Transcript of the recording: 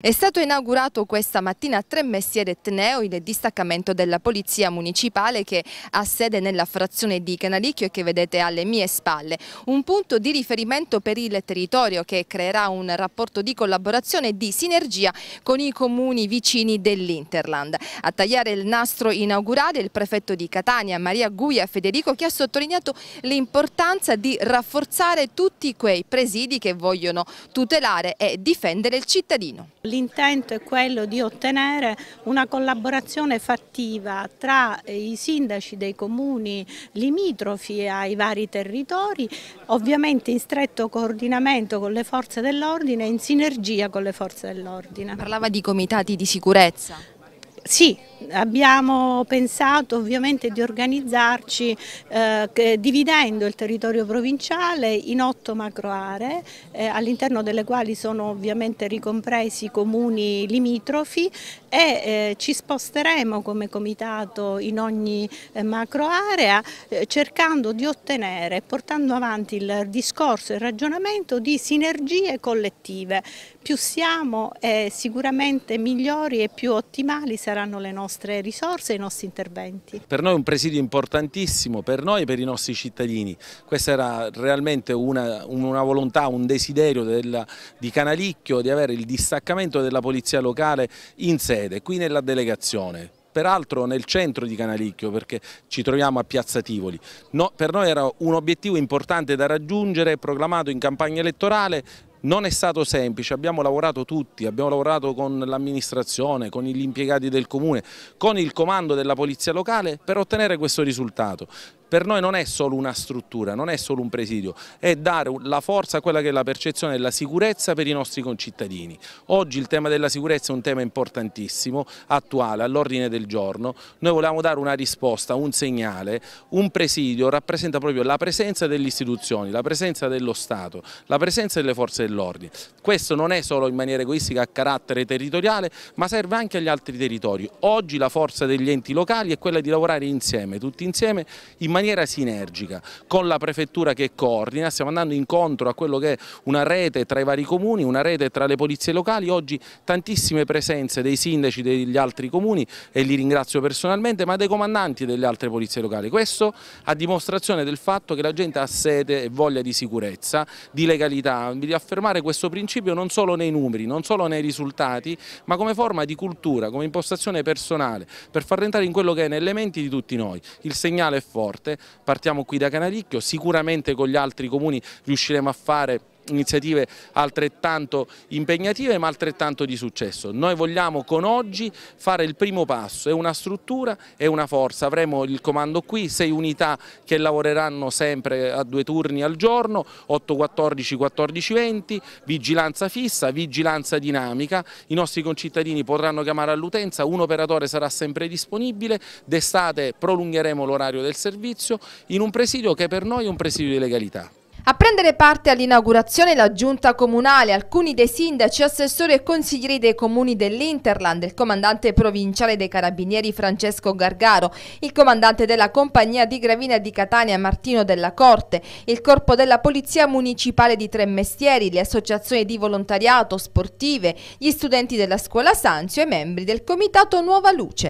È stato inaugurato questa mattina a tre messiere Etneo, il distaccamento della Polizia Municipale che ha sede nella frazione di Canalicchio e che vedete alle mie spalle. Un punto di riferimento per il territorio che creerà un rapporto di collaborazione e di sinergia con i comuni vicini dell'Interland. A tagliare il nastro inaugurale il prefetto di Catania, Maria Guia Federico, che ha sottolineato l'importanza di rafforzare tutti quei presidi che vogliono tutelare e difendere il cittadino. L'intento è quello di ottenere una collaborazione fattiva tra i sindaci dei comuni limitrofi ai vari territori, ovviamente in stretto coordinamento con le forze dell'ordine e in sinergia con le forze dell'ordine. Parlava di comitati di sicurezza. Sì, Abbiamo pensato ovviamente di organizzarci eh, dividendo il territorio provinciale in otto macro aree, eh, all'interno delle quali sono ovviamente ricompresi i comuni limitrofi e eh, ci sposteremo come comitato in ogni eh, macro area eh, cercando di ottenere, portando avanti il discorso e il ragionamento di sinergie collettive. Più siamo eh, sicuramente migliori e più ottimali saranno le nostre nostre risorse e i nostri interventi. Per noi è un presidio importantissimo, per noi e per i nostri cittadini. Questa era realmente una, una volontà, un desiderio della, di Canalicchio di avere il distaccamento della polizia locale in sede, qui nella delegazione peraltro nel centro di Canalicchio perché ci troviamo a Piazza Tivoli. No, per noi era un obiettivo importante da raggiungere, proclamato in campagna elettorale, non è stato semplice, abbiamo lavorato tutti, abbiamo lavorato con l'amministrazione, con gli impiegati del comune, con il comando della polizia locale per ottenere questo risultato. Per noi non è solo una struttura, non è solo un presidio, è dare la forza a quella che è la percezione della sicurezza per i nostri concittadini. Oggi il tema della sicurezza è un tema importantissimo, attuale, all'ordine del giorno. Noi volevamo dare una risposta, un segnale. Un presidio rappresenta proprio la presenza delle istituzioni, la presenza dello Stato, la presenza delle forze dell'ordine. Questo non è solo in maniera egoistica a carattere territoriale, ma serve anche agli altri territori. Oggi la forza degli enti locali è quella di lavorare insieme, tutti insieme, in maniera sinergica, con la prefettura che coordina, stiamo andando incontro a quello che è una rete tra i vari comuni, una rete tra le polizie locali, oggi tantissime presenze dei sindaci degli altri comuni e li ringrazio personalmente, ma dei comandanti delle altre polizie locali. Questo a dimostrazione del fatto che la gente ha sete e voglia di sicurezza, di legalità, vi affermo affermare questo principio non solo nei numeri, non solo nei risultati, ma come forma di cultura, come impostazione personale, per far entrare in quello che è nelle menti di tutti noi. Il segnale è forte, partiamo qui da Canaricchio, sicuramente con gli altri comuni riusciremo a fare iniziative altrettanto impegnative ma altrettanto di successo. Noi vogliamo con oggi fare il primo passo, è una struttura, è una forza, avremo il comando qui, sei unità che lavoreranno sempre a due turni al giorno, 8-14, 14-20, vigilanza fissa, vigilanza dinamica, i nostri concittadini potranno chiamare all'utenza, un operatore sarà sempre disponibile, d'estate prolungheremo l'orario del servizio in un presidio che per noi è un presidio di legalità. A prendere parte all'inaugurazione la giunta comunale, alcuni dei sindaci, assessori e consiglieri dei comuni dell'Interland, il comandante provinciale dei carabinieri Francesco Gargaro, il comandante della compagnia di Gravina di Catania Martino della Corte, il corpo della polizia municipale di Tremmestieri, le associazioni di volontariato sportive, gli studenti della scuola Sanzio e membri del comitato Nuova Luce.